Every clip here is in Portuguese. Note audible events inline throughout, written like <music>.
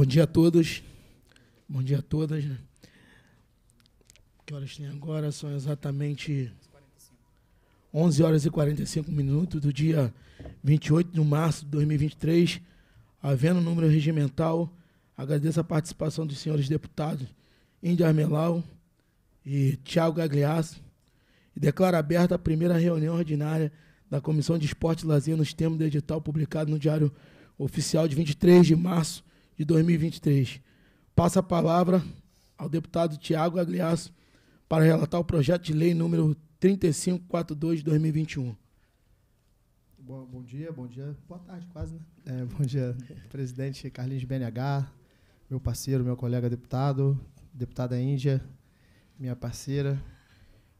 Bom dia a todos. Bom dia a todas. Né? Que horas tem agora? São exatamente 11 horas e 45 minutos do dia 28 de março de 2023. Havendo número regimental, agradeço a participação dos senhores deputados Índio Armelau e Tiago Gagliasso e declaro aberta a primeira reunião ordinária da Comissão de Esporte e Lazer nos termos do edital publicado no Diário Oficial de 23 de março de 2023. Passa a palavra ao deputado Tiago Agliasso para relatar o projeto de lei número 3542 de 2021. Bom, bom dia, bom dia, boa tarde quase, né? É, <laughs> bom dia, presidente Carlinhos BNH, meu parceiro, meu colega deputado, deputada Índia, minha parceira.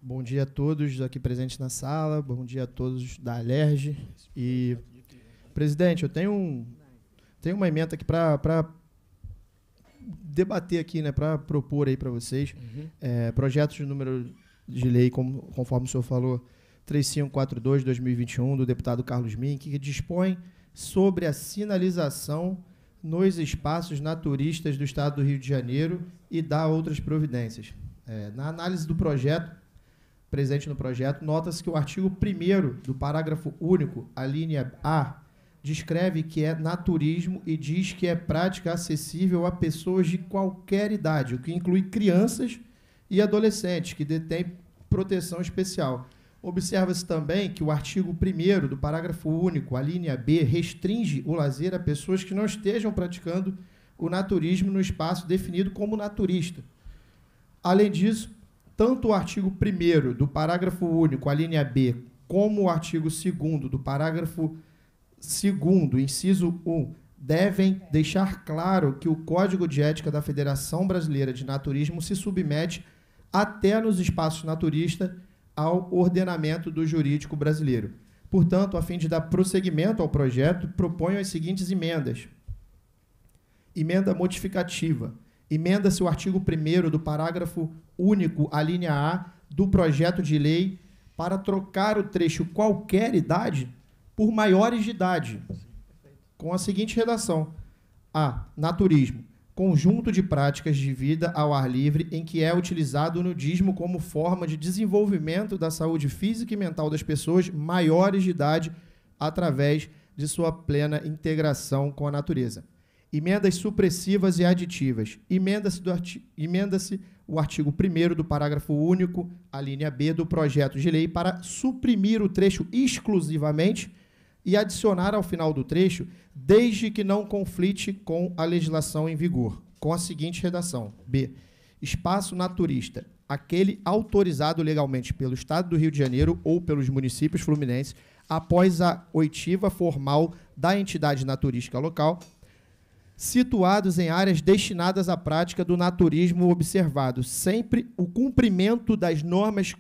Bom dia a todos aqui presentes na sala, bom dia a todos da Alerj. E, presidente, eu tenho um, tem uma emenda aqui para debater aqui, né, para propor aí para vocês. Uhum. É, projetos de número de lei, como, conforme o senhor falou, 3542-2021, do deputado Carlos Mink, que dispõe sobre a sinalização nos espaços naturistas do Estado do Rio de Janeiro e dá outras providências. É, na análise do projeto, presente no projeto, nota-se que o artigo 1 do parágrafo único, a linha A, descreve que é naturismo e diz que é prática acessível a pessoas de qualquer idade, o que inclui crianças e adolescentes que detêm proteção especial. Observa-se também que o artigo 1 do parágrafo único, a linha B, restringe o lazer a pessoas que não estejam praticando o naturismo no espaço definido como naturista. Além disso, tanto o artigo 1 do parágrafo único, a linha B, como o artigo 2 do parágrafo Segundo, inciso 1, devem deixar claro que o Código de Ética da Federação Brasileira de Naturismo se submete até nos espaços naturistas ao ordenamento do jurídico brasileiro. Portanto, a fim de dar prosseguimento ao projeto, proponho as seguintes emendas. Emenda modificativa. Emenda-se o artigo 1 do parágrafo único, a linha A, do projeto de lei para trocar o trecho qualquer idade por maiores de idade. Com a seguinte redação: A. Naturismo conjunto de práticas de vida ao ar livre em que é utilizado o nudismo como forma de desenvolvimento da saúde física e mental das pessoas maiores de idade através de sua plena integração com a natureza. Emendas supressivas e aditivas. Emenda-se arti emenda o artigo 1 do parágrafo único, a linha B do projeto de lei para suprimir o trecho exclusivamente e adicionar ao final do trecho, desde que não conflite com a legislação em vigor, com a seguinte redação: B. Espaço naturista, aquele autorizado legalmente pelo Estado do Rio de Janeiro ou pelos municípios fluminenses após a oitiva formal da entidade naturística local, situados em áreas destinadas à prática do naturismo observado, sempre o cumprimento das normas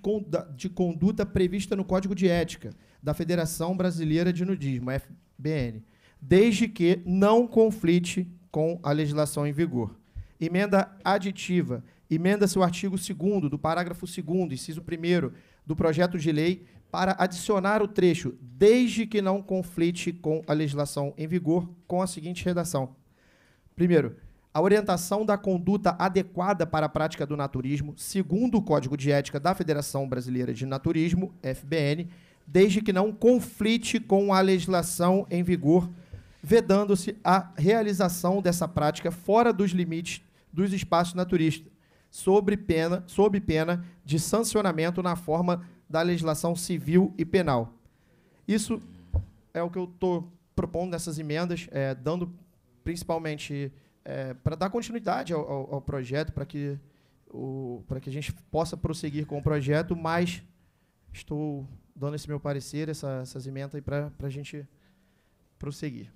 de conduta prevista no Código de Ética da Federação Brasileira de Nudismo, FBN, desde que não conflite com a legislação em vigor. Emenda aditiva. Emenda-se o artigo 2 do parágrafo 2 inciso 1 do projeto de lei para adicionar o trecho desde que não conflite com a legislação em vigor com a seguinte redação. Primeiro, a orientação da conduta adequada para a prática do naturismo, segundo o Código de Ética da Federação Brasileira de Naturismo, FBN, desde que não conflite com a legislação em vigor, vedando-se a realização dessa prática fora dos limites dos espaços naturistas, sob pena, sob pena de sancionamento na forma da legislação civil e penal. Isso é o que eu estou propondo nessas emendas, é, dando principalmente é, para dar continuidade ao, ao, ao projeto, para que, o, que a gente possa prosseguir com o projeto, mas estou dando esse meu parecer, essa, essas emendas aí para a gente prosseguir.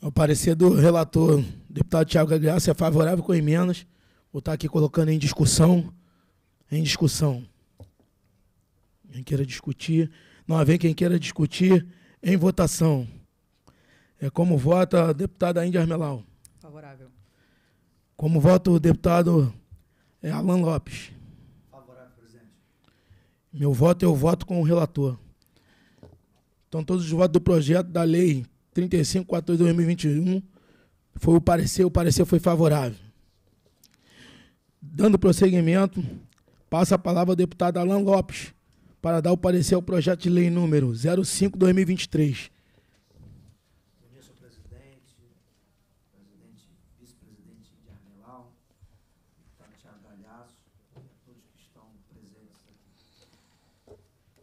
O parecer do relator, deputado Tiago Gagliasso, é favorável com emendas. Vou estar aqui colocando em discussão. Em discussão. Quem queira discutir. Não vem. quem queira discutir, em votação. É como vota a deputada Índia Armelau. Favorável. Como vota o deputado é, Alan Lopes. Meu voto é o voto com o relator. Então, todos os votos do projeto da lei 3514 2021 foi o parecer, o parecer foi favorável. Dando prosseguimento, passa a palavra ao deputado Alan Lopes para dar o parecer ao projeto de lei número 05 2023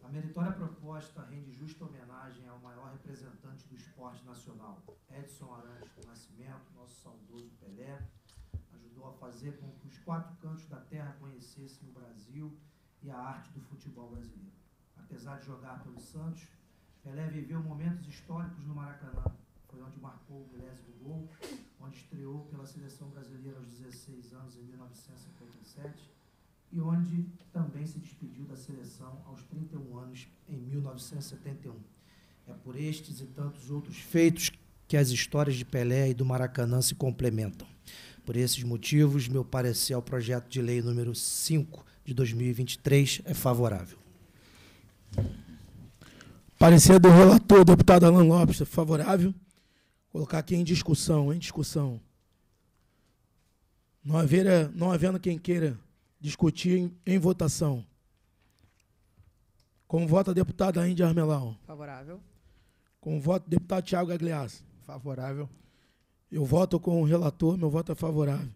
A meritória proposta rende justa homenagem ao maior representante do esporte nacional, Edson Arantes do Nascimento, nosso saudoso Pelé, ajudou a fazer com que os quatro cantos da terra conhecessem o Brasil e a arte do futebol brasileiro. Apesar de jogar pelo Santos, Pelé viveu momentos históricos no Maracanã. Foi onde marcou o milésimo gol, onde estreou pela seleção brasileira aos 16 anos em 1957 e onde também se despediu da seleção aos 31 anos em 1971. É por estes e tantos outros feitos que as histórias de Pelé e do Maracanã se complementam. Por esses motivos, meu parecer ao projeto de lei número 5 de 2023 é favorável. Parecer do relator, deputado Alan Lopes, é favorável. Vou colocar aqui em discussão, em discussão. Não, haver, não havendo quem queira Discutir em, em votação. Com voto a deputada Índia Armelão. Favorável. Com voto deputado Tiago Aglias. Favorável. Eu voto com o relator, meu voto é favorável.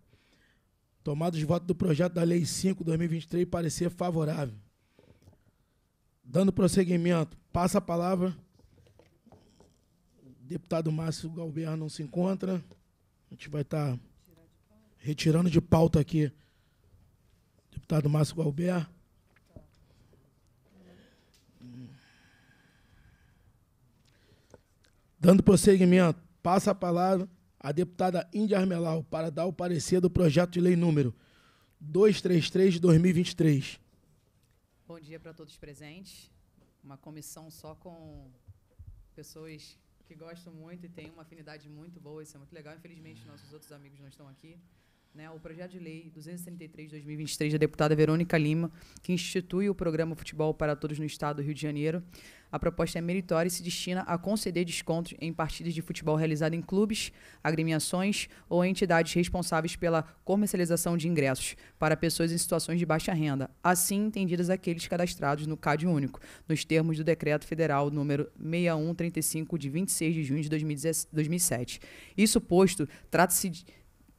Tomado os votos do projeto da Lei 5, 2023, parecer favorável. Dando prosseguimento, passa a palavra. O deputado Márcio Galberto não se encontra. A gente vai estar tá retirando de pauta aqui Deputado Márcio Galber. Dando prosseguimento, passa a palavra à deputada Índia Armelau para dar o parecer do projeto de lei número 233-2023. de Bom dia para todos presentes. Uma comissão só com pessoas que gostam muito e têm uma afinidade muito boa, isso é muito legal. Infelizmente, nossos outros amigos não estão aqui, né, o projeto de lei 233 de 2023 da deputada Verônica Lima, que institui o programa Futebol para Todos no Estado do Rio de Janeiro. A proposta é meritória e se destina a conceder descontos em partidas de futebol realizadas em clubes, agremiações ou entidades responsáveis pela comercialização de ingressos para pessoas em situações de baixa renda, assim entendidas aqueles cadastrados no CAD único, nos termos do Decreto Federal número 6135, de 26 de junho de 2017. Isso posto, trata-se de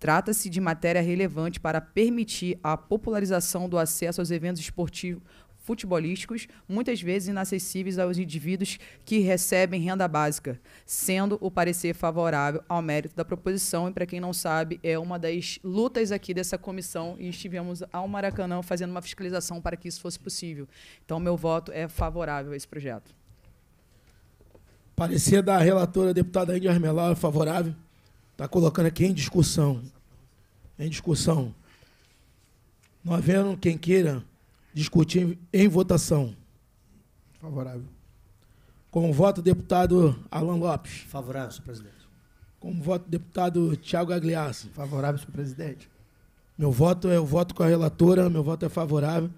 Trata-se de matéria relevante para permitir a popularização do acesso aos eventos esportivos futebolísticos, muitas vezes inacessíveis aos indivíduos que recebem renda básica, sendo o parecer favorável ao mérito da proposição. E para quem não sabe, é uma das lutas aqui dessa comissão e estivemos ao Maracanã fazendo uma fiscalização para que isso fosse possível. Então, meu voto é favorável a esse projeto. Parecer da relatora, deputada Índia Armelau, é favorável está colocando aqui em discussão. Em discussão. Não havendo quem queira discutir em votação. Favorável. Com o voto, deputado Alan Lopes. Favorável, senhor presidente. Com o voto, deputado Tiago Agliassi. Favorável, senhor presidente. Meu voto é o voto com a relatora, meu voto é favorável.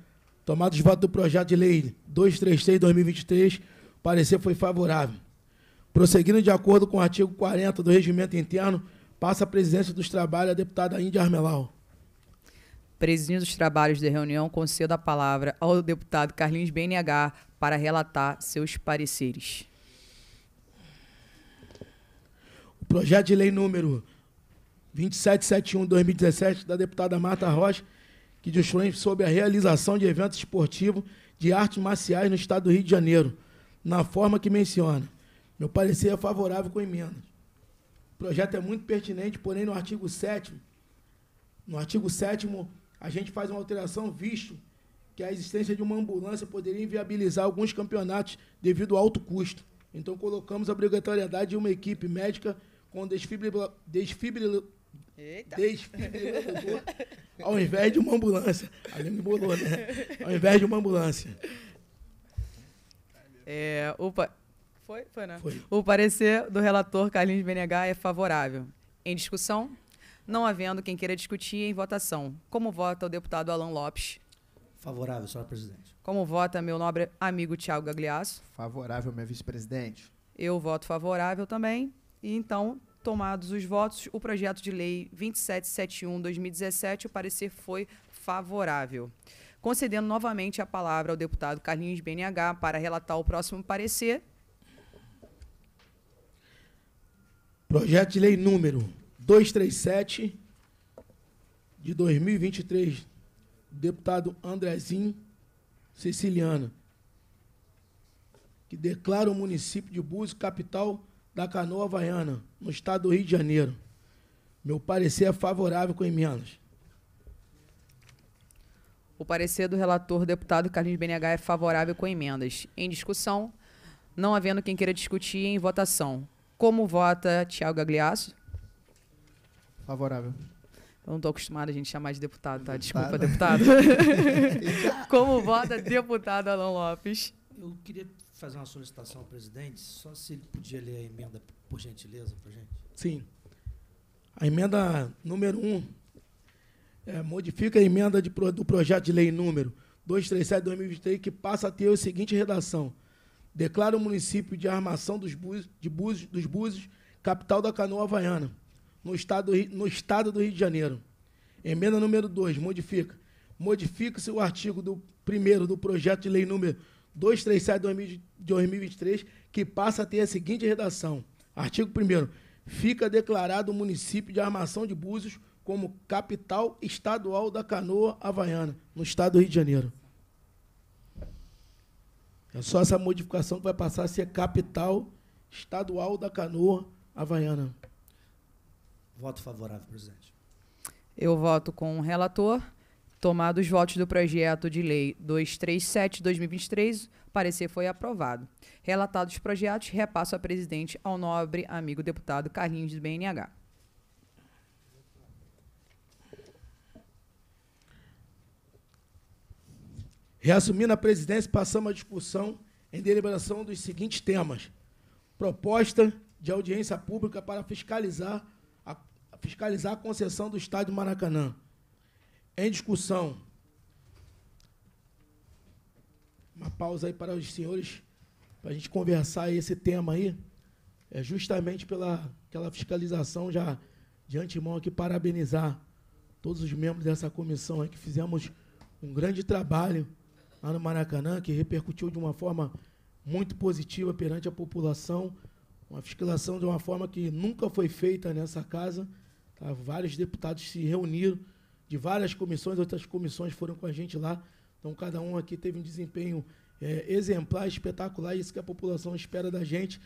Tomados os votos do projeto de lei 236 2023 parecer foi favorável. Prosseguindo de acordo com o artigo 40 do Regimento Interno, Passa a presidência dos trabalhos a deputada Índia Armelau. Presidindo dos trabalhos da reunião, concedo a palavra ao deputado Carlinhos BNH para relatar seus pareceres. O projeto de lei número 2771-2017 da deputada Marta Rocha, que dispõe sobre a realização de eventos esportivos de artes marciais no estado do Rio de Janeiro, na forma que menciona. Meu parecer é favorável com emendas projeto é muito pertinente, porém no artigo 7 no artigo 7 a gente faz uma alteração visto que a existência de uma ambulância poderia inviabilizar alguns campeonatos devido ao alto custo. Então colocamos a obrigatoriedade de uma equipe médica com desfibrila, desfibrila, desfibrilador ao invés de uma ambulância. Ali me bolou, né? Ao invés de uma ambulância. É, opa, foi? Foi, né? Foi. O parecer do relator Carlinhos BNH é favorável. Em discussão? Não havendo quem queira discutir em votação. Como vota o deputado Alan Lopes? Favorável, senhora presidente. Como vota meu nobre amigo Tiago Gagliasso? Favorável, minha vice-presidente. Eu voto favorável também. E então, tomados os votos, o projeto de lei 2771-2017, o parecer foi favorável. Concedendo novamente a palavra ao deputado Carlinhos BNH para relatar o próximo parecer, Projeto de lei número 237 de 2023, deputado Andrezinho Siciliano, que declara o município de Búzios capital da Canoa Havaiana, no estado do Rio de Janeiro. Meu parecer é favorável com emendas. O parecer do relator, deputado Carlos BNH, é favorável com emendas. Em discussão, não havendo quem queira discutir, em votação. Como vota Tiago Gagliasso? Favorável. Eu não estou acostumado a gente chamar de deputado, tá? Desculpa, deputado. <laughs> Como vota deputado Alan Lopes? Eu queria fazer uma solicitação ao presidente, só se ele podia ler a emenda, por gentileza, para gente. Sim. A emenda número 1 um, é, modifica a emenda de, do projeto de lei número 237-2023, que passa a ter a seguinte redação declara o município de Armação dos Búzios, de Búzios, dos Búzios capital da canoa havaiana, no estado, no estado do Rio de Janeiro. Emenda número 2, modifica. Modifica-se o artigo do primeiro do projeto de lei número 237-2023, que passa a ter a seguinte redação. Artigo 1 Fica declarado o município de Armação de Búzios como capital estadual da canoa havaiana, no estado do Rio de Janeiro. É só essa modificação que vai passar a ser capital estadual da canoa havaiana. Voto favorável, presidente. Eu voto com o relator. Tomado os votos do projeto de lei 237-2023, parecer foi aprovado. Relatados os projetos, repasso a presidente ao nobre amigo deputado Carlinhos do BNH. Reassumindo a presidência, passamos a discussão em deliberação dos seguintes temas: proposta de audiência pública para fiscalizar a, fiscalizar a concessão do estádio Maracanã. Em discussão, uma pausa aí para os senhores, para a gente conversar esse tema aí, é justamente pela aquela fiscalização já de antemão aqui parabenizar todos os membros dessa comissão aí que fizemos um grande trabalho lá no Maracanã, que repercutiu de uma forma muito positiva perante a população, uma fiscalização de uma forma que nunca foi feita nessa casa. Tá? Vários deputados se reuniram de várias comissões, outras comissões foram com a gente lá. Então, cada um aqui teve um desempenho é, exemplar, espetacular, isso que a população espera da gente.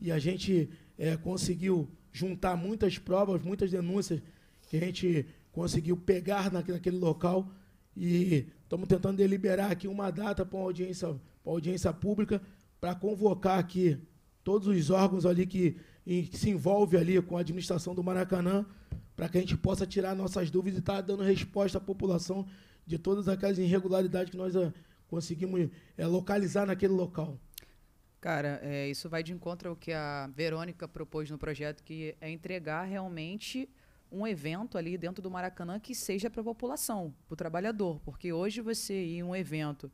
E a gente é, conseguiu juntar muitas provas, muitas denúncias que a gente conseguiu pegar naquele local e Estamos tentando deliberar aqui uma data para uma audiência, pra audiência pública, para convocar aqui todos os órgãos ali que, que se envolvem ali com a administração do Maracanã, para que a gente possa tirar nossas dúvidas e estar tá dando resposta à população de todas aquelas irregularidades que nós a, ah, conseguimos é, localizar naquele local. Cara, é, isso vai de encontro ao que a Verônica propôs no projeto, que é entregar realmente um evento ali dentro do Maracanã que seja para a população, para o trabalhador. Porque hoje você ir em um evento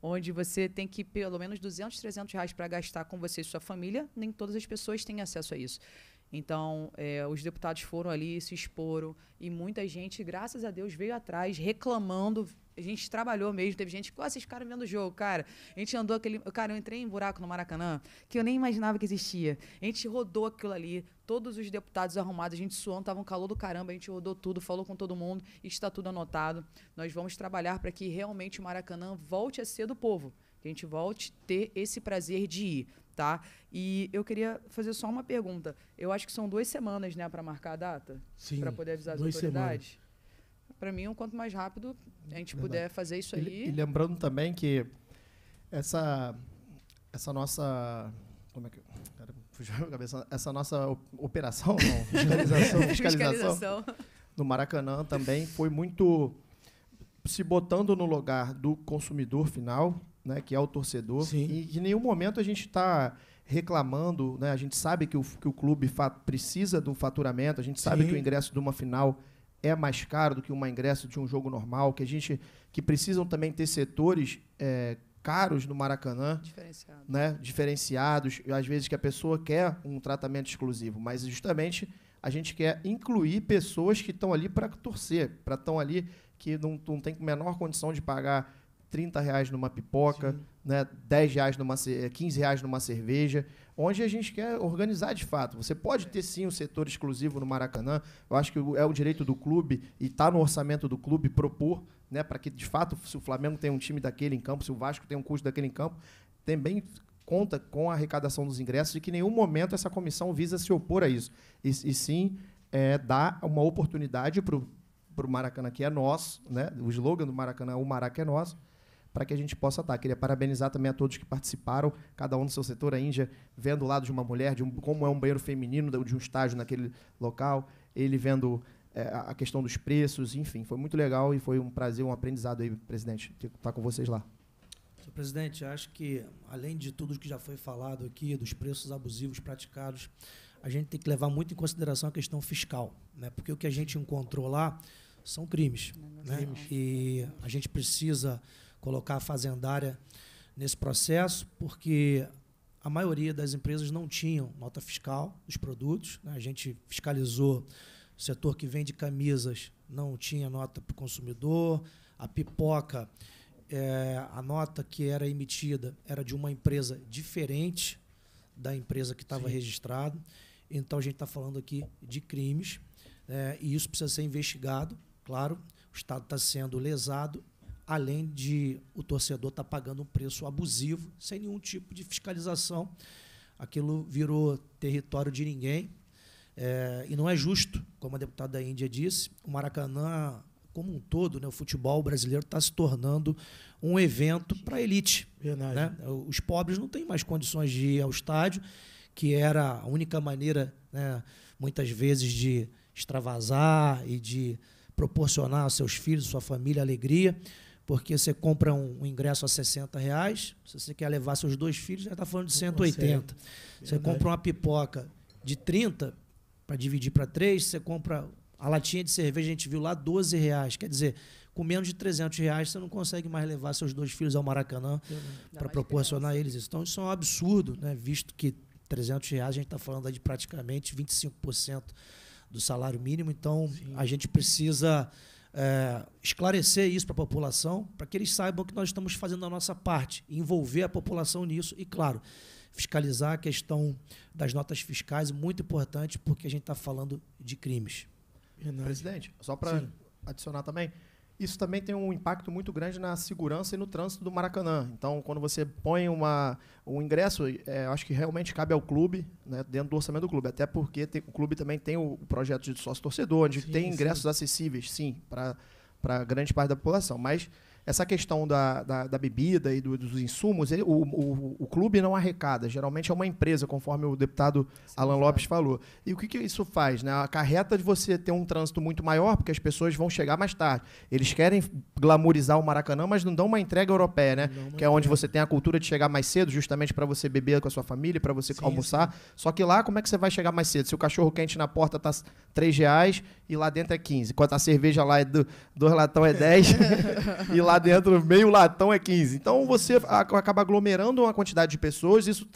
onde você tem que pelo menos 200, 300 reais para gastar com você e sua família, nem todas as pessoas têm acesso a isso. Então, é, os deputados foram ali, se exporam, e muita gente, graças a Deus, veio atrás reclamando, a gente trabalhou mesmo. Teve gente que, vocês ficaram vendo o jogo, cara. A gente andou aquele. Cara, eu entrei em buraco no Maracanã que eu nem imaginava que existia. A gente rodou aquilo ali, todos os deputados arrumados, a gente suando, tava um calor do caramba, a gente rodou tudo, falou com todo mundo, está tudo anotado. Nós vamos trabalhar para que realmente o Maracanã volte a ser do povo. Que a gente volte a ter esse prazer de ir. Tá? E eu queria fazer só uma pergunta. Eu acho que são duas semanas, né, para marcar a data? Sim. Para poder avisar as autoridades? Semanas para mim, o um quanto mais rápido a gente Verdade. puder fazer isso aí. E, e lembrando também que essa, essa nossa como é que cara, fugiu a cabeça essa nossa operação não, <laughs> fiscalização, fiscalização, fiscalização no Maracanã também foi muito se botando no lugar do consumidor final né que é o torcedor Sim. e em nenhum momento a gente está reclamando né a gente sabe que o, que o clube precisa do faturamento a gente sabe Sim. que o ingresso de uma final é mais caro do que um ingresso de um jogo normal, que a gente que precisam também ter setores é, caros no Maracanã, Diferenciado. né, diferenciados, às vezes que a pessoa quer um tratamento exclusivo, mas justamente a gente quer incluir pessoas que estão ali para torcer, para estão ali que não, não tem menor condição de pagar 30 reais numa pipoca, Sim. né, 10 reais numa, 15 reais numa cerveja, onde a gente quer organizar de fato. Você pode ter sim um setor exclusivo no Maracanã, eu acho que é o direito do clube e está no orçamento do clube propor, né, para que de fato, se o Flamengo tem um time daquele em campo, se o Vasco tem um custo daquele em campo, também conta com a arrecadação dos ingressos e que em nenhum momento essa comissão visa se opor a isso. E, e sim é, dar uma oportunidade para o Maracanã que é nosso, né? o slogan do Maracanã, é o Maracanã é nosso, para que a gente possa estar. Queria parabenizar também a todos que participaram, cada um do seu setor, a Índia vendo o lado de uma mulher, de um, como é um banheiro feminino, de um estágio naquele local, ele vendo é, a questão dos preços, enfim, foi muito legal e foi um prazer, um aprendizado aí, presidente, estar com vocês lá. Senhor presidente, acho que, além de tudo que já foi falado aqui, dos preços abusivos praticados, a gente tem que levar muito em consideração a questão fiscal, né? porque o que a gente encontrou lá são crimes. Não, não né? Crimes. E a gente precisa colocar a fazendária nesse processo, porque a maioria das empresas não tinham nota fiscal dos produtos. Né? A gente fiscalizou o setor que vende camisas, não tinha nota para o consumidor, a pipoca, é, a nota que era emitida era de uma empresa diferente da empresa que estava registrada. Então a gente está falando aqui de crimes, é, e isso precisa ser investigado, claro. O Estado está sendo lesado além de o torcedor estar tá pagando um preço abusivo, sem nenhum tipo de fiscalização. Aquilo virou território de ninguém. É, e não é justo, como a deputada da Índia disse, o Maracanã, como um todo, né, o futebol brasileiro está se tornando um evento para a elite. Né? Os pobres não têm mais condições de ir ao estádio, que era a única maneira, né, muitas vezes, de extravasar e de proporcionar aos seus filhos, sua família, alegria porque você compra um, ingresso a 60 reais, se você quer levar seus dois filhos, já está falando de 180. Você compra uma pipoca de 30 para dividir para três, você compra a latinha de cerveja, a gente viu lá, 12 reais. Quer dizer, com menos de 300 reais, você não consegue mais levar seus dois filhos ao Maracanã para proporcionar eles isso. Então, isso é um absurdo, né? visto que 300 reais, a gente está falando de praticamente 25% do salário mínimo. Então, Sim. a gente precisa é, esclarecer isso para a população, para que eles saibam que nós estamos fazendo a nossa parte, envolver a população nisso e, claro, fiscalizar a questão das notas fiscais, muito importante, porque a gente está falando de crimes. Presidente, só para adicionar também, isso também tem um impacto muito grande na segurança e no trânsito do Maracanã. Então, quando você põe uma, um ingresso, é, acho que realmente cabe ao clube, né, dentro do orçamento do clube. Até porque tem, o clube também tem o, o projeto de sócio-torcedor, onde sim, tem ingressos sim. acessíveis, sim, para grande parte da população. Mas essa questão da, da, da bebida e do, dos insumos, ele, o, o, o, clube não arrecada, geralmente é uma empresa, conforme o deputado Sim, Alan Lopes falou. E o que, que isso faz? Né? carreta de você ter um trânsito muito maior, porque as pessoas vão chegar mais tarde. Eles querem glamourizar o Maracanã, mas não dão uma entrega europeia, né? Que é onde você tem a cultura de chegar mais cedo, justamente para você beber com a sua família, para você sim, almoçar. Só que lá, como é que você vai chegar mais cedo? Se o cachorro quente na porta tá três reais e lá dentro é 15. Enquanto a cerveja lá é do, dois latão é 10 <laughs> <laughs> e lá dentro meio latão é 15. Então você acaba aglomerando uma quantidade de pessoas, isso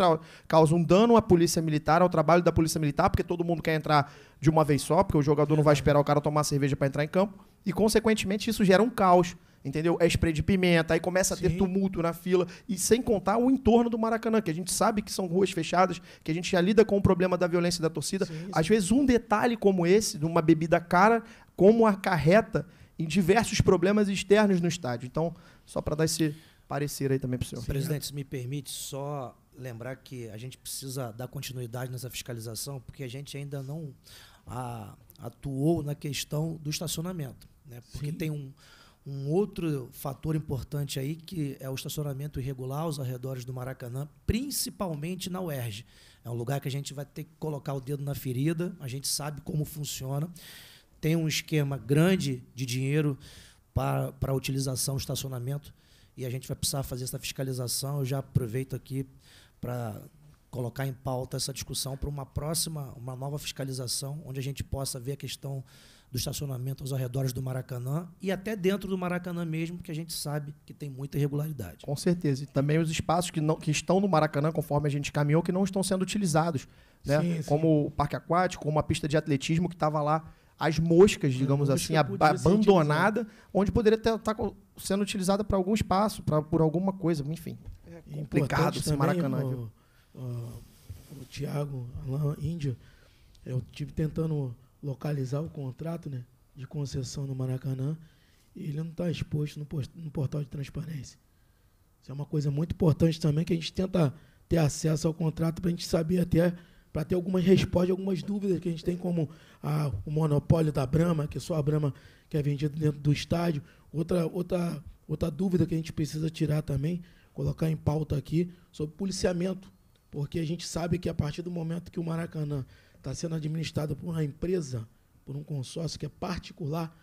causa um dano à polícia militar, ao trabalho da polícia militar, porque todo mundo quer entrar de uma vez só, porque o jogador não vai esperar o cara tomar cerveja para entrar em campo, e consequentemente isso gera um caos. Entendeu? É spray de pimenta, aí começa a ter tumulto na fila, e sem contar o entorno do Maracanã, que a gente sabe que são ruas fechadas, que a gente já lida com o problema da violência da torcida. Sim, Às vezes, um detalhe como esse, de uma bebida cara, como acarreta em diversos problemas externos no estádio. Então, só para dar esse parecer aí também para o senhor. Presidente, se me permite só lembrar que a gente precisa dar continuidade nessa fiscalização, porque a gente ainda não a, ah, atuou na questão do estacionamento. Né? Porque Sim. tem um, um outro fator importante aí, que é o estacionamento irregular aos arredores do Maracanã, principalmente na UERJ. É um lugar que a gente vai ter que colocar o dedo na ferida, a gente sabe como funciona tem um esquema grande de dinheiro para, para a utilização do estacionamento e a gente vai precisar fazer essa fiscalização. Eu já aproveito aqui para colocar em pauta essa discussão para uma próxima, uma nova fiscalização, onde a gente possa ver a questão do estacionamento aos arredores do Maracanã e até dentro do Maracanã mesmo, que a gente sabe que tem muita irregularidade. Com certeza. E também os espaços que, não, que estão no Maracanã, conforme a gente caminhou, que não estão sendo utilizados. Né? Sim, como o parque aquático, como a pista de atletismo que estava lá as moscas, digamos assim, ab abandonada, onde poderia estar tá sendo utilizada para algum espaço, para por alguma coisa, enfim. É complicado esse assim, Maracanã. O, o, o Tiago, Alain, Índia, eu tive tentando localizar o contrato né, de concessão no Maracanã e ele não está exposto no, post, no portal de transparência. Isso é uma coisa muito importante também que a gente tenta ter acesso ao contrato para a gente saber até para ter algumas respostas, algumas dúvidas que a gente tem, como a, ah, o monopólio da Brahma, que só a Brahma que é vendida dentro do estádio. Outra, outra, outra dúvida que a gente precisa tirar também, colocar em pauta aqui, sobre policiamento, porque a gente sabe que a partir do momento que o Maracanã está sendo administrado por uma empresa, por um consórcio que é particular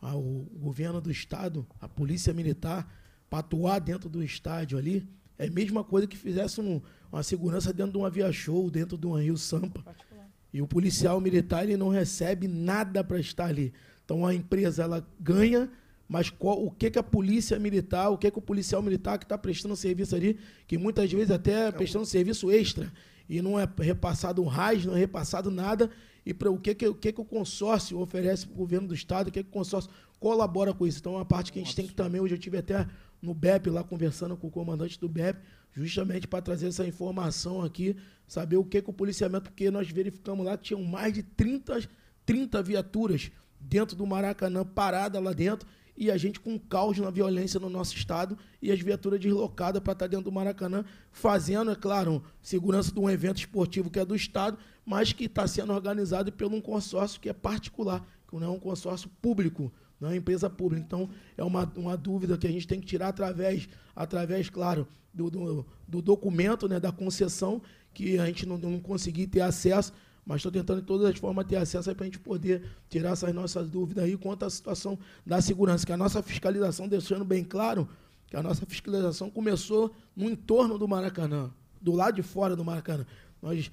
ao ah, governo do Estado, a polícia militar, para atuar dentro do estádio ali, é a mesma coisa que fizesse um, uma segurança dentro de uma Via Show, dentro de uma Rio Sampa. Particular. E o policial militar ele não recebe nada para estar ali. Então a empresa ela ganha, mas qual, o que que a polícia militar, o que que o policial militar que está prestando serviço ali, que muitas vezes até é prestando serviço extra e não é repassado um RAS, não é repassado nada, e para o que, que, o que, que o consórcio oferece para o governo do Estado, o que, que o consórcio colabora com isso. Então, é uma parte que a gente Nossa. tem que também, hoje eu tive até no BEP lá conversando com o comandante do BEP, justamente para trazer essa informação aqui, saber o que, que o policiamento, porque nós verificamos lá, tinham mais de 30, 30 viaturas dentro do Maracanã, parada lá dentro, e a gente com caos na violência no nosso estado e as viaturas deslocadas para estar tá dentro do Maracanã, fazendo, é claro, segurança de um evento esportivo que é do estado, mas que está sendo organizado por um consórcio que é particular, que não é um consórcio público, não é uma empresa pública. Então, é uma, uma dúvida que a gente tem que tirar através, através claro, do, do, do documento, né, da concessão, que a gente não, não conseguir ter acesso mas estou tentando de todas as formas ter acesso para a gente poder tirar essas nossas dúvidas aí quanto à situação da segurança, que a nossa fiscalização, deixando bem claro, que a nossa fiscalização começou no entorno do Maracanã, do lado de fora do Maracanã. Nós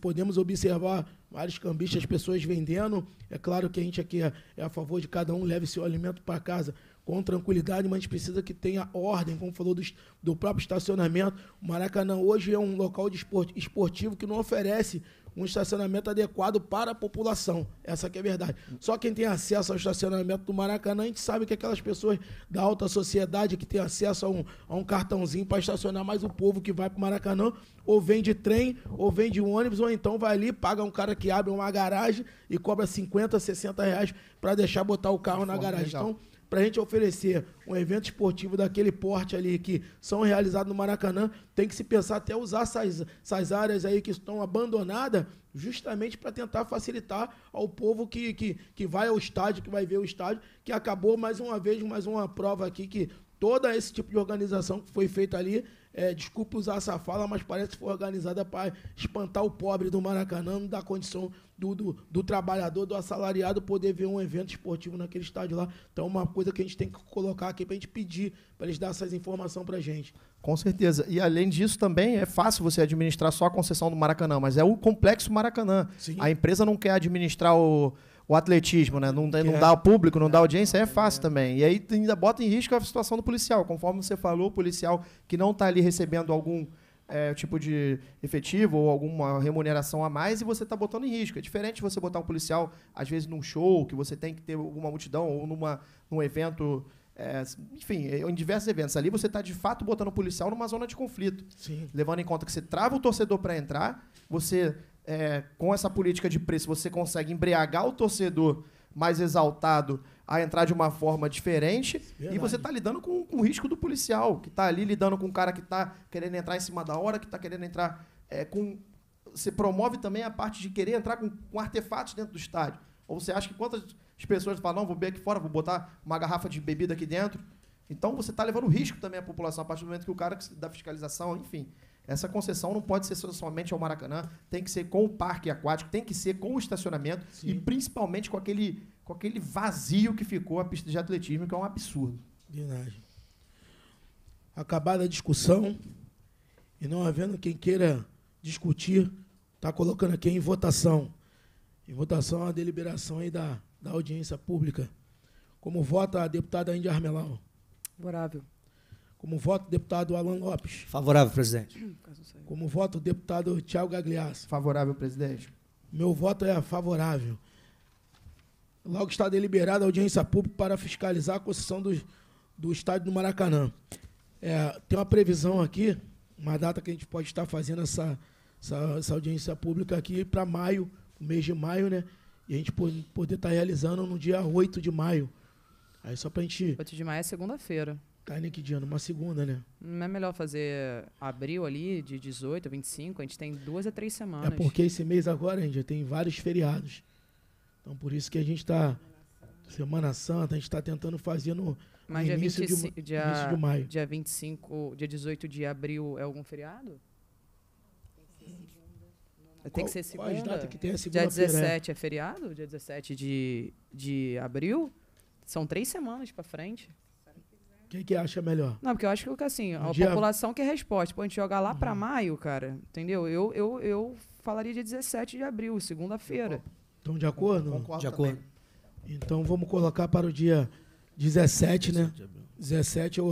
podemos observar vários cambistas, pessoas vendendo. É claro que a gente aqui é, é a favor de cada um, leve seu alimento para casa com tranquilidade, mas a gente precisa que tenha ordem, como falou do, do próprio estacionamento. O Maracanã hoje é um local de esportivo que não oferece um estacionamento adequado para a população. Essa que é a verdade. Só quem tem acesso ao estacionamento do Maracanã, a gente sabe que aquelas pessoas da alta sociedade que tem acesso a um, a um cartãozinho para estacionar, mais o povo que vai para o Maracanã ou vem de trem, ou vem de ônibus, ou então vai ali, paga um cara que abre uma garagem e cobra 50, 60 reais para deixar botar o carro na garagem. Então, para a gente oferecer um evento esportivo daquele porte ali que são realizados no Maracanã, tem que se pensar até usar essas, essas áreas aí que estão abandonadas, justamente para tentar facilitar ao povo que, que, que vai ao estádio, que vai ver o estádio, que acabou mais uma vez, mais uma prova aqui que todo esse tipo de organização que foi feita ali é, desculpa usar essa fala, mas parece que foi organizada para espantar o pobre do Maracanã, não dá condição do, do, do, trabalhador, do assalariado poder ver um evento esportivo naquele estádio lá. Então, é uma coisa que a gente tem que colocar aqui para a gente pedir, para eles dar essas informações para a gente. Com certeza. E além disso, também é fácil você administrar só a concessão do Maracanã, mas é o complexo Maracanã. Sim. A empresa não quer administrar o o atletismo, né? Não, não dá é. o público, não dá é. audiência, é fácil é. também. E aí ainda bota em risco a situação do policial. Conforme você falou, o policial que não está ali recebendo algum é, tipo de efetivo ou alguma remuneração a mais e você está botando em risco. É diferente você botar um policial, às vezes, num show, que você tem que ter alguma multidão, ou numa, num evento. É, enfim, em diversos eventos. Ali você está de fato botando o policial numa zona de conflito. Sim. Levando em conta que você trava o torcedor para entrar, você é, com essa política de preço, você consegue embriagar o torcedor mais exaltado a entrar de uma forma diferente. Verdade. É e você está lidando com, com, o risco do policial, que está ali lidando com o cara que está querendo entrar em cima da hora, que está querendo entrar é, com. Você promove também a parte de querer entrar com, com artefatos dentro do estádio. Ou você acha que quantas pessoas falam, não, vou beber aqui fora, vou botar uma garrafa de bebida aqui dentro. Então você está levando risco também à população a partir do momento que o cara da fiscalização, enfim, essa concessão não pode ser somente ao Maracanã, tem que ser com o parque aquático, tem que ser com o estacionamento Sim. e principalmente com aquele, com aquele vazio que ficou a pista de atletismo, que é um absurdo. Verdade. Acabada a discussão, e não havendo quem queira discutir, está colocando aqui em votação. Em votação a deliberação aí da, da audiência pública. Como vota a deputada Índia Armelão? Favorável. Como voto, deputado Alan Lopes. Favorável, presidente. Como voto, deputado Tiago Gagliasso. Favorável, presidente. Meu voto é favorável. Logo está deliberada a audiência pública para fiscalizar a construção do, do estádio do Maracanã. É, tem uma previsão aqui, uma data que a gente pode estar fazendo essa, essa, essa audiência pública aqui para maio, mês de maio, né? E a gente poder estar realizando no dia 8 de maio. Aí só para a gente. 8 de maio é segunda-feira. Carne que dia? uma segunda, né? Não é melhor fazer abril ali, de 18 a 25? A gente tem duas a três semanas. É porque esse mês agora, a gente já tem vários feriados. Então, por isso que a gente está... Semana Santa, a gente está tentando fazer no, Mas no início, 25, de, dia, início de maio. Dia 25, dia 18 de abril é algum feriado? Tem que ser segunda. Qual, qual que tem a segunda dia 17 é. é feriado? Dia 17 de, de abril? São três semanas para frente. Quem que acha melhor? Não, porque eu acho que assim, um a dia... população que resposta. Pô, a gente jogar lá uhum. para maio, cara, entendeu? Eu, eu, eu falaria de 17 de abril, segunda-feira. Estão de acordo? Concordo de acordo. Também. Então vamos colocar para o dia 17, né? 17 é,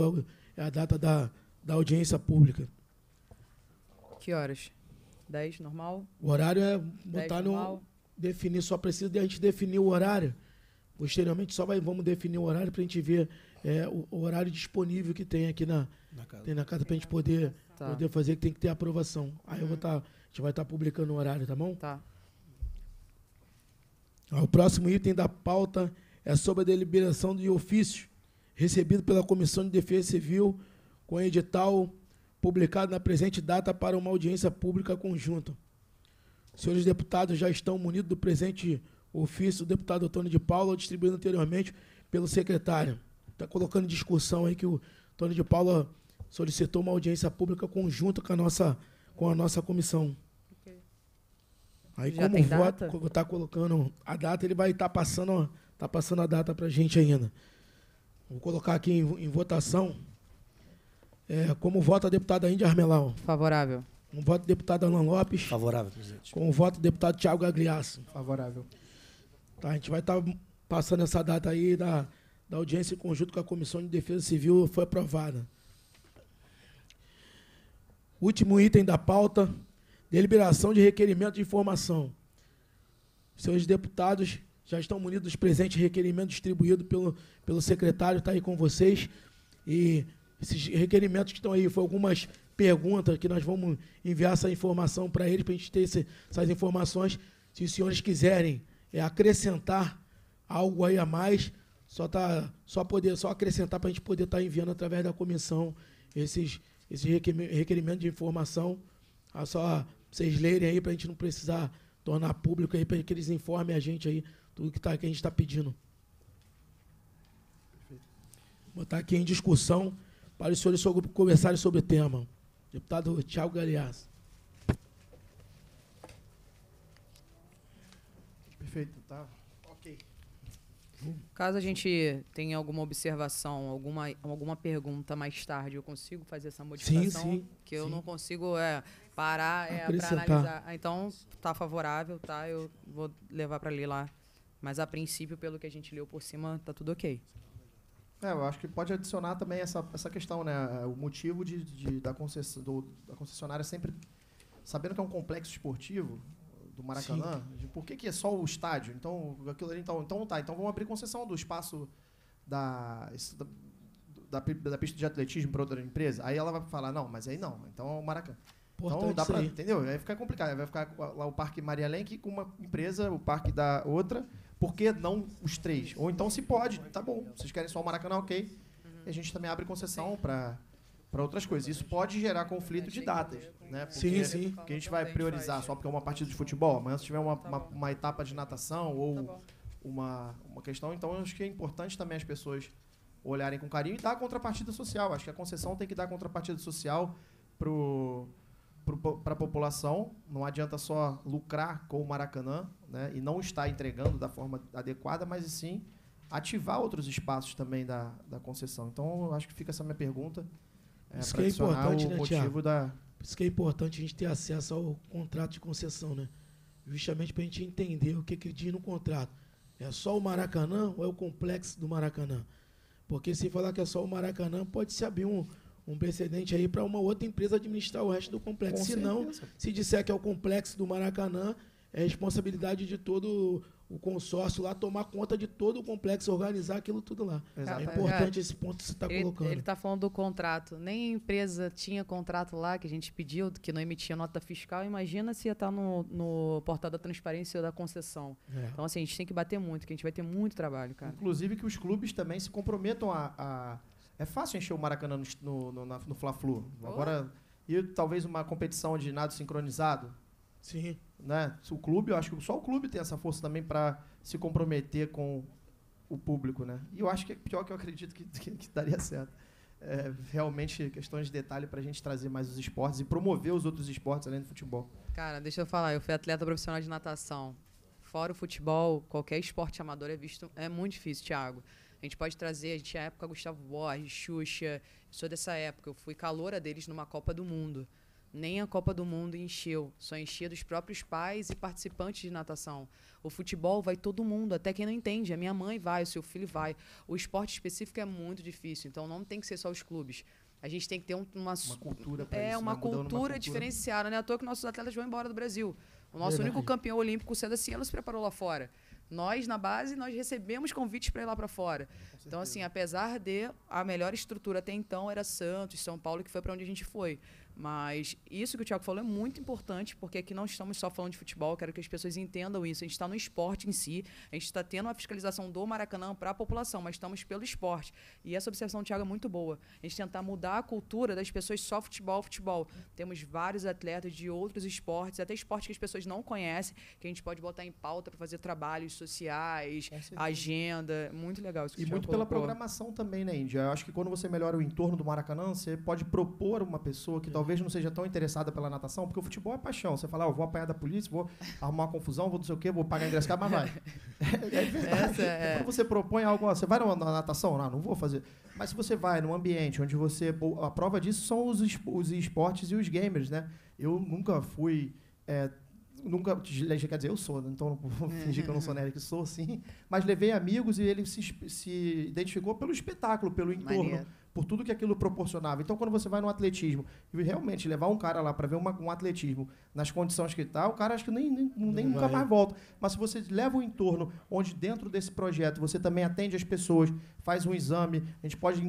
é a data da, da audiência pública. Que horas? 10 normal? O horário é botar no. Definir, só precisa de a gente definir o horário. Posteriormente, só vai, vamos definir o horário para a gente ver é, o, o, horário disponível que tem aqui na, na casa, tem na casa gente poder, tá. poder fazer, que tem que ter aprovação. Aí eu vou estar. Tá, a gente vai estar tá publicando o horário, tá bom? Tá. O próximo item da pauta é sobre a deliberação de ofício recebido pela Comissão de Defesa Civil com edital publicado na presente data para uma audiência pública conjunta. Os senhores deputados já estão munidos do presente ofício do deputado Antônio de Paula, distribuído anteriormente pelo secretário está colocando em discussão aí que o Tony de Paula solicitou uma audiência pública conjunta com a nossa, com a nossa comissão. Aí Já como vota, está colocando a data, ele vai estar tá passando, tá passando a data para a gente ainda. Vou colocar aqui em, em votação. É, como vota a deputada Índia Armelão? Favorável. Com voto do deputado Alan Lopes. Favorável, presidente. Com voto do deputado Tiago Gagliasso. Favorável. Tá, a gente vai estar tá passando essa data aí da, da audiência em conjunto com a Comissão de Defesa Civil foi aprovada. Último item da pauta, deliberação de requerimento de informação. Senhores deputados, já estão munidos presentes requerimentos distribuídos pelo, pelo secretário, está aí com vocês. E esses requerimentos que estão aí, foi algumas perguntas que nós vamos enviar essa informação para eles, para a gente ter esse, essas informações. Se os senhores quiserem é, acrescentar algo aí a mais, só tá só poder só acrescentar para a gente poder estar tá enviando através da comissão esses esses requerimentos de informação a ah, só vocês lerem aí para a gente não precisar tornar público aí para que eles informem a gente aí tudo que tá que a gente está pedindo botar aqui em discussão para os senhores sobre, conversarem sobre o tema deputado Tiago Galeazzi. perfeito tá Caso a gente tenha alguma observação, alguma, alguma pergunta mais tarde, eu consigo fazer essa modificação? Sim, sim, que eu sim. não consigo é, parar é, para analisar. Ah, então, está favorável, tá? Eu vou levar para ler lá. Mas, a princípio, pelo que a gente leu por cima, tá tudo ok. É, eu acho que pode adicionar também essa, essa questão, né? É, o motivo de, de da, concess, do, da concessionária sempre... Sabendo que é um complexo esportivo, do Maracanã, por que, que é só o estádio? Então, aquilo ali, então, então tá, então vamos abrir concessão do espaço da, da da, da, pista de atletismo para outra empresa, aí ela vai falar, não, mas aí não, então é o Maracanã. Então Importante então dá para, entendeu? Aí ficar complicado, vai ficar lá o Parque Maria Lenk com uma empresa, o parque da outra, por que não os três? Ou então se pode, tá bom, vocês querem só o Maracanã, ok. E a gente também abre concessão para para outras coisas. Isso pode gerar conflito de datas, né? Porque, sim, sim. Porque a gente vai priorizar só porque é uma partida de futebol, mas se tiver uma, tá uma, uma etapa de natação ou tá uma, uma questão, então eu acho que é importante também as pessoas olharem com carinho e dar a contrapartida social. Acho que a concessão tem que dar a contrapartida social para a população. Não adianta só lucrar com o Maracanã né? e não estar entregando da forma adequada, mas sim ativar outros espaços também da, da concessão. Então, acho que fica essa minha pergunta é, Isso que é importante, né, Tiago? Da... Isso que é importante a gente ter acesso ao contrato de concessão, né? Justamente para a gente entender o que, que diz no contrato. É só o Maracanã ou é o complexo do Maracanã? Porque se falar que é só o Maracanã, pode se abrir um, um precedente aí para uma outra empresa administrar o resto do complexo. Com se não, se disser que é o complexo do Maracanã, é responsabilidade de todo o consórcio lá tomar conta de todo o complexo, organizar aquilo tudo lá. Exato. É importante esse ponto que você está colocando. Ele está falando do contrato. Nem a empresa tinha contrato lá que a gente pediu, que não emitia nota fiscal. Imagina se ia estar tá no, no portal da transparência ou da concessão. É. Então, assim, a gente tem que bater muito, que a gente vai ter muito trabalho, cara. Inclusive que os clubes também se comprometam a. a... É fácil encher o Maracanã no, no, no, no Fla-Flu. Agora, e talvez uma competição de nado sincronizado Sim. Né? O clube, eu acho que só o clube tem essa força também para se comprometer com o público, né? E eu acho que é pior que eu acredito que, <laughs> que, que daria certo. É, realmente questões de detalhe para a gente trazer mais os esportes e promover os outros esportes além do futebol. Cara, deixa eu falar, eu fui atleta profissional de natação. Fora o futebol, qualquer esporte amador é visto, é muito difícil, Thiago. A gente pode trazer, a gente tinha é a época Gustavo Borges, Xuxa, sou dessa época, eu fui caloura deles numa Copa do Mundo. Nem a Copa do Mundo encheu, só enchia dos próprios pais e participantes de natação. O futebol vai todo mundo, até quem não entende. A minha mãe vai, o seu filho vai. O esporte específico é muito difícil, então não tem que ser só os clubes. A gente tem que ter um, uma, uma, cultura é, isso, uma, né? cultura uma cultura diferenciada, né? À toa que nossos atletas vão embora do Brasil. O nosso Verdade. único campeão olímpico, o Seda Cielo, se preparou lá fora. Nós, na base, nós recebemos convites para ir lá para fora. Então, assim, apesar de a melhor estrutura até então era Santos, São Paulo, que foi para onde a gente foi. Mas isso que o Tiago falou é muito importante, porque aqui não estamos só falando de futebol, quero que as pessoas entendam isso. A gente está no esporte em si, a gente está tendo a fiscalização do Maracanã para a população, mas estamos pelo esporte. E essa observação do Tiago é muito boa. A gente tentar mudar a cultura das pessoas só futebol, futebol. Temos vários atletas de outros esportes, até esportes que as pessoas não conhecem, que a gente pode botar em pauta para fazer trabalhos sociais, agenda. Muito legal isso que E o muito pela colocou. programação também, né, Índia? Eu acho que quando você melhora o entorno do Maracanã, você pode propor uma pessoa que talvez talvez não seja tão interessada pela natação, porque o futebol é paixão. Você fala, ah, eu vou apanhar da polícia, vou arrumar uma confusão, vou não sei o quê, vou pagar ingresso, mas vai. <laughs> É, é verdade. É, é... Quando você propõe algo, você vai na natação? Não, não vou fazer. Mas se você vai num ambiente onde você. A prova disso são os, os esportes e os gamers, né? Eu nunca fui. É, nunca quer dizer eu sou né? então vou uhum. fingir que eu não sou nerd que sou sim mas levei amigos e ele se, se identificou pelo espetáculo pelo entorno Maneiro por tudo que aquilo proporcionava. Então, quando você vai no atletismo e realmente levar um cara lá para ver uma, um atletismo nas condições que está, o cara acho que nem, nem, nem nunca mais volta. Mas se você leva o um entorno onde dentro desse projeto você também atende as pessoas, faz um exame, a gente pode,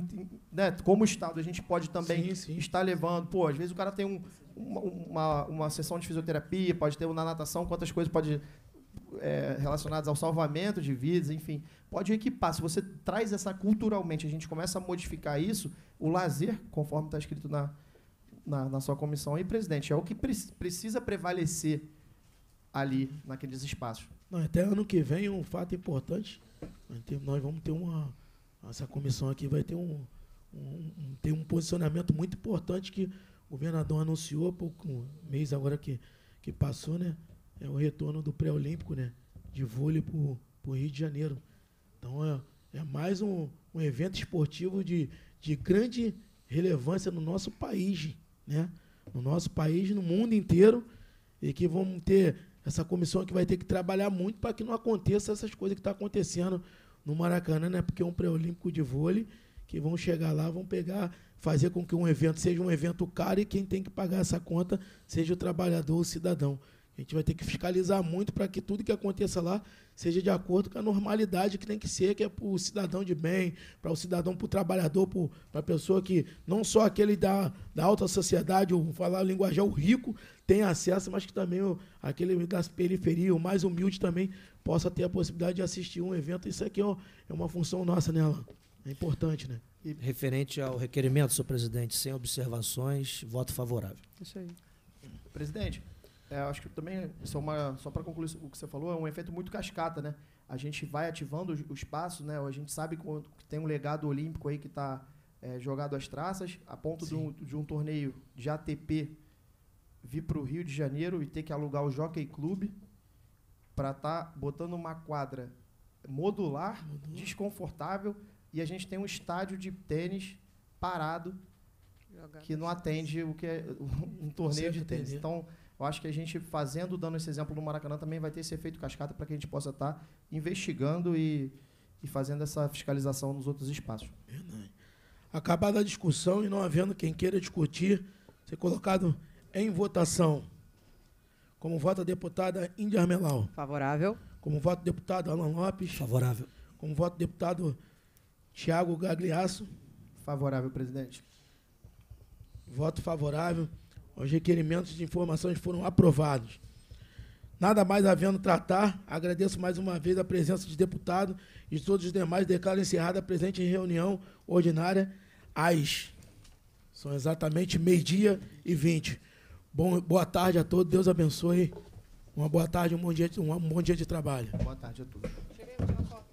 né, como Estado, a gente pode também sim, sim. estar levando. Pô, às vezes o cara tem um, uma, uma, uma, sessão de fisioterapia, pode ter uma natação, quantas coisas pode é, relacionados ao salvamento de vidas, enfim, pode equipar. Se você traz essa culturalmente, a gente começa a modificar isso, o lazer, conforme está escrito na, na, na, sua comissão aí, presidente, é o que pre precisa prevalecer ali naqueles espaços. Não, até ano que vem um fato importante, nós vamos ter uma essa comissão aqui vai ter um, um, um tem um posicionamento muito importante que o governador anunciou há pouco um mês agora que que passou, né? é o retorno do pré-olímpico, né? De vôlei para o Rio de Janeiro. Então é, é mais um, um evento esportivo de, de grande relevância no nosso país, né? No nosso país, no mundo inteiro, e que vamos ter essa comissão que vai ter que trabalhar muito para que não aconteça essas coisas que estão tá acontecendo no Maracanã, né? Porque é um pré-olímpico de vôlei que vão chegar lá, vão pegar, fazer com que um evento seja um evento caro e quem tem que pagar essa conta seja o trabalhador, o cidadão. A gente vai ter que fiscalizar muito para que tudo que aconteça lá seja de acordo com a normalidade que tem que ser, que é para o cidadão de bem, para o cidadão, para o trabalhador, para a pessoa que não só aquele da, da alta sociedade, ou falar linguajar o rico, tem acesso, mas que também o, aquele da periferia, o mais humilde também, possa ter a possibilidade de assistir um evento. Isso aqui ó, é, é uma função nossa, né, Alan? É importante, né? E... Referente ao requerimento, senhor presidente, sem observações, voto favorável. Isso aí. Presidente, é, acho que também, só, uma, só para concluir o que você falou, é um efeito muito cascata, né? A gente vai ativando os, espaço, né? A gente sabe que tem um legado olímpico aí que está é, jogado às traças, a ponto de um, de um, torneio de ATP vir para o Rio de Janeiro e ter que alugar o Jockey Club para estar tá botando uma quadra modular, modular, desconfortável, e a gente tem um estádio de tênis parado Jogado. que não atende o que é um torneio de tênis. Então eu acho que a gente, fazendo, dando esse exemplo no Maracanã, também vai ter esse efeito cascata para que a gente possa estar tá investigando e, e fazendo essa fiscalização nos outros espaços. Verdade. Acabada a discussão e não havendo quem queira discutir, ser colocado em votação. Como voto a deputada Índia Armelau. Favorável. Como voto a deputado Alan Lopes. Favorável. Como voto o deputado Tiago Gagliasso. Favorável, presidente. Voto favorável. Os requerimentos de informações foram aprovados. Nada mais havendo tratar, agradeço mais uma vez a presença de deputado e todos os demais. Declaro encerrada a presente reunião ordinária às. São exatamente meio-dia e vinte. boa tarde a todos, Deus abençoe. Uma boa tarde, um bom dia, um bom dia de trabalho. Boa tarde a todos.